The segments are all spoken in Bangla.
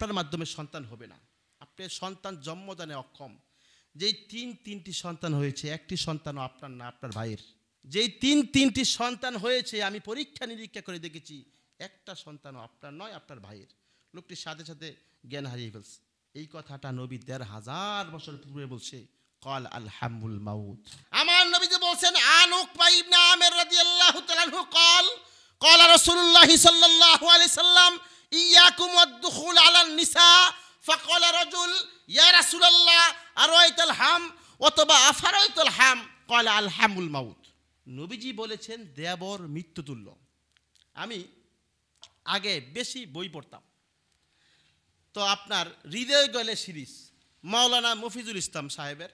আপনার মাধ্যমে সন্তান হবে না আপনি সন্তান জন্মদানে অক্ষম যেই তিন তিনটি সন্তান হয়েছে একটি সন্তানও আপনার না আপনার ভাইয়ের যেই তিন তিনটি সন্তান হয়েছে আমি পরীক্ষা নিরীক্ষা করে দেখেছি একটা সন্তানও আপনার নয় আপনার ভাইয়ের লোকটি সাথে সাথে জ্ঞান হারিয়ে ফেলছে এই কথাটা নবী দেড় হাজার বছর পূর্বে বলছে কল আলহামুল মাউদ আমার নবী যে বলছেন আনুক ইবনে আমের রাজি আল্লাহ কল কল রাসূলুল্লাহ সাল্লাল্লাহু আলি সাল্লাম ইয়াকুম আদখুল আলান নিসা ফাকাল রাজুল ইয়া রাসূলুল্লাহ আরাইতাল হাম অথবা আফারাইতাল হাম قال আলহামুল মাউত নবীজি বলেছেন দেবর মৃত্যুতুল্য আমি আগে বেশি বই পড়তাম তো আপনার হৃদয় গলে সিরিজ মাওলানা মফিজুল ইসলাম সাহেবের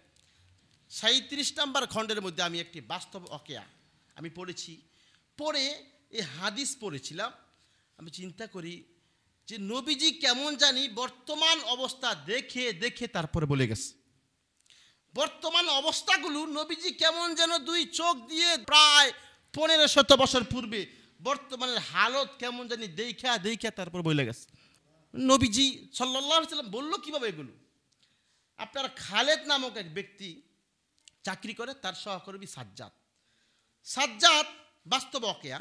সাঁত্রিশ নম্বর খণ্ডের মধ্যে আমি একটি বাস্তব অকেয়া আমি পড়েছি পড়ে এই হাদিস পড়েছিলাম আমি চিন্তা করি যে নবীজি কেমন জানি বর্তমান অবস্থা দেখে দেখে তারপরে বলে গেছে বর্তমান অবস্থাগুলো নবীজি কেমন যেন দুই চোখ দিয়ে প্রায় পনেরো শত বছর পূর্বে বর্তমানের হালত কেমন জানি দেখা দেখা তারপর বলে গেছে নবীজি সাল্লাহ সাল্লাম বললো কীভাবে এগুলো আপনার খালেদ নামক এক ব্যক্তি চাকরি করে তার সহকর্মী সাজ্জাদ সাজ্জাদ বাস্তব অকেয়া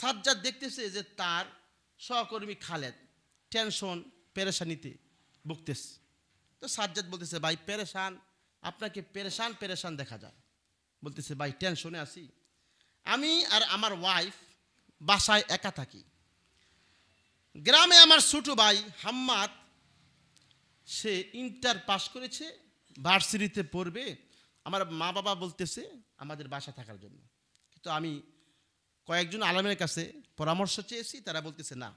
সাজ্জাদ দেখতেছে যে তার সহকর্মী খালেদ টেনশন পেরেশানিতে ভুগতেছে তো সাজ্জাদ বলতেছে ভাই পেরেশান আপনাকে পেরেশান পেরেশান দেখা যায় বলতেছে ভাই টেনশনে আসি আমি আর আমার ওয়াইফ বাসায় একা থাকি গ্রামে আমার ছোটো ভাই হাম্মাদ সে ইন্টার পাস করেছে ভার্সিটিতে পড়বে আমার মা বাবা বলতেছে আমাদের বাসা থাকার জন্য কিন্তু আমি কয়েকজন আলমের কাছে পরামর্শ চেয়েছি তারা বলতেছে না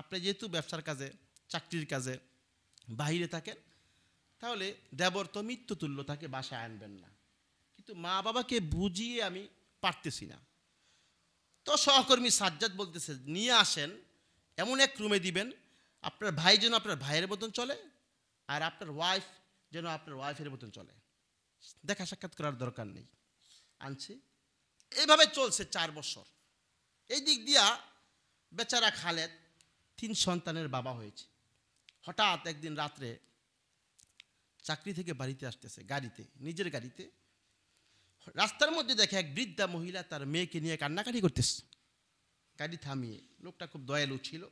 আপনি যেহেতু ব্যবসার কাজে চাকরির কাজে বাহিরে থাকেন তাহলে দেবর তো মৃত্যুতুল্য তাকে বাসায় আনবেন না কিন্তু মা বাবাকে বুঝিয়ে আমি পারতেছি না তো সহকর্মী সাজ্জাদ বলতেছে নিয়ে আসেন এমন এক রুমে দিবেন আপনার ভাই যেন আপনার ভাইয়ের মতন চলে আর আপনার ওয়াইফ যেন আপনার ওয়াইফের মতন চলে দেখা সাক্ষাৎ করার দরকার নেই আনছি এইভাবে চলছে চার বছর এই দিক দিয়া বেচারা খালেদ তিন সন্তানের বাবা হয়েছে হঠাৎ একদিন রাত্রে চাকরি থেকে বাড়িতে আসতেছে গাড়িতে নিজের গাড়িতে রাস্তার মধ্যে দেখে এক বৃদ্ধা মহিলা তার মেয়েকে নিয়ে কান্নাকাটি করতেছে গাড়ি থামিয়ে লোকটা খুব দয়ালু ছিল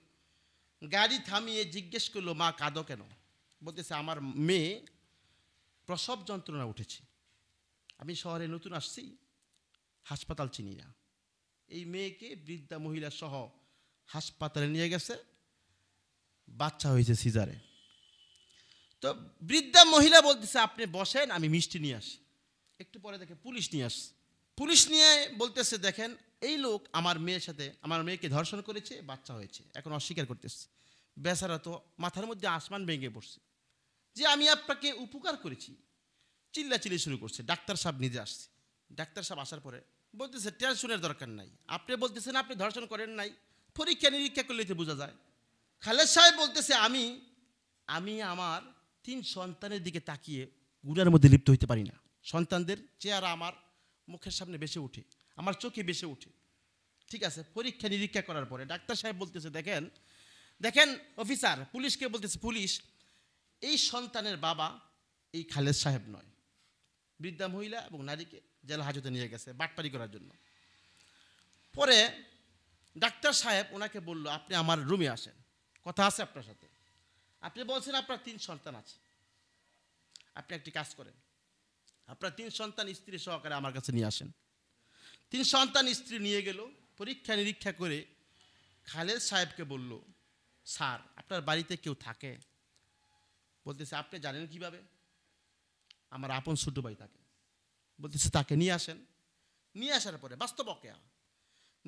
গাড়ি থামিয়ে জিজ্ঞেস করলো মা কাঁদো কেন বলতেছে আমার মেয়ে প্রসব যন্ত্রণা উঠেছে আমি শহরে নতুন আসছি হাসপাতাল চিনি না এই মেয়েকে বৃদ্ধা মহিলা সহ হাসপাতালে নিয়ে গেছে বাচ্চা হয়েছে সিজারে তো বৃদ্ধা মহিলা বলতেছে আপনি বসেন আমি মিষ্টি নিয়ে আসি একটু পরে দেখে পুলিশ নিয়ে আস পুলিশ নিয়ে বলতেছে দেখেন এই লোক আমার মেয়ের সাথে আমার মেয়েকে ধর্ষণ করেছে বাচ্চা হয়েছে এখন অস্বীকার করতেছে বেচারা তো মাথার মধ্যে আসমান ভেঙে পড়ছে যে আমি আপনাকে উপকার করেছি চিল্লা চিল্লি শুরু করছে ডাক্তার সাহেব নিজে আসছে ডাক্তার সাহেব আসার পরে বলতেছে টেনশনের দরকার নাই আপনি বলতেছেন আপনি ধর্ষণ করেন নাই পরীক্ষা নিরীক্ষা করলে তো বোঝা যায় খালেদ সাহেব বলতেছে আমি আমি আমার তিন সন্তানের দিকে তাকিয়ে গুণার মধ্যে লিপ্ত হইতে পারি না সন্তানদের চেয়ারা আমার মুখের সামনে বেসে উঠে আমার চোখে বেসে উঠে ঠিক আছে পরীক্ষা নিরীক্ষা করার পরে ডাক্তার সাহেব বলতেছে দেখেন দেখেন অফিসার পুলিশকে বলতেছে পুলিশ এই সন্তানের বাবা এই খালেদ সাহেব নয় বৃদ্ধা মহিলা এবং নারীকে জেল হাজতে নিয়ে গেছে বাটপারি করার জন্য পরে ডাক্তার সাহেব ওনাকে বলল আপনি আমার রুমে আসেন কথা আছে আপনার সাথে আপনি বলছেন আপনার তিন সন্তান আছে আপনি একটি কাজ করেন আপনার তিন সন্তান স্ত্রী সহকারে আমার কাছে নিয়ে আসেন তিন সন্তান স্ত্রী নিয়ে গেল পরীক্ষা নিরীক্ষা করে খালেদ সাহেবকে বলল স্যার আপনার বাড়িতে কেউ থাকে বলতেছে আপনি জানেন কিভাবে আমার আপন ছোট ভাই থাকে বলতেছে তাকে নিয়ে আসেন নিয়ে আসার পরে বাস্তব অকেয়া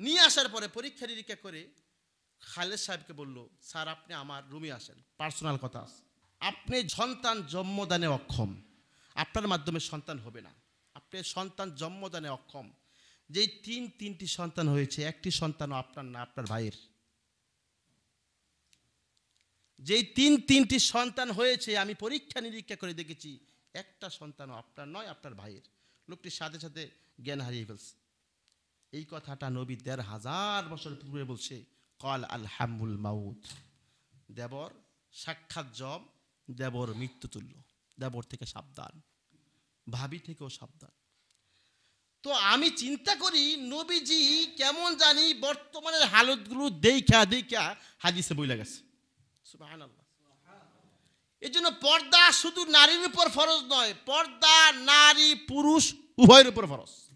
নিয়ে আসার পরে পরীক্ষা নিরীক্ষা করে খালেদ সাহেবকে বলল স্যার আপনি আমার রুমে আসেন পার্সোনাল কথা আপনি সন্তান জন্মদানে অক্ষম আপনার মাধ্যমে সন্তান হবে না আপনি সন্তান জন্মদানে অক্ষম যেই তিন তিনটি সন্তান হয়েছে একটি সন্তানও আপনার না আপনার ভাইয়ের যেই তিন তিনটি সন্তান হয়েছে আমি পরীক্ষা নিরীক্ষা করে দেখেছি একটা সন্তানও আপনার নয় আপনার ভাইয়ের লোকটি সাথে সাথে জ্ঞান হারিয়ে ফেলছে এই কথাটা নবী দেড় হাজার বছর পূর্বে বলছে কল আলহামুল মাউদ দেবর সাক্ষাৎ জব দেবর তুল্য দেবর থেকে সাবধান ভাবি থেকেও সাবধান তো আমি চিন্তা করি নবীজি কেমন জানি বর্তমানের হালতগুলো দেখা দেখা হাদিসে বইলা গেছে এই জন্য পর্দা শুধু নারীর উপর ফরজ নয় পর্দা নারী পুরুষ উভয়ের উপর ফরজ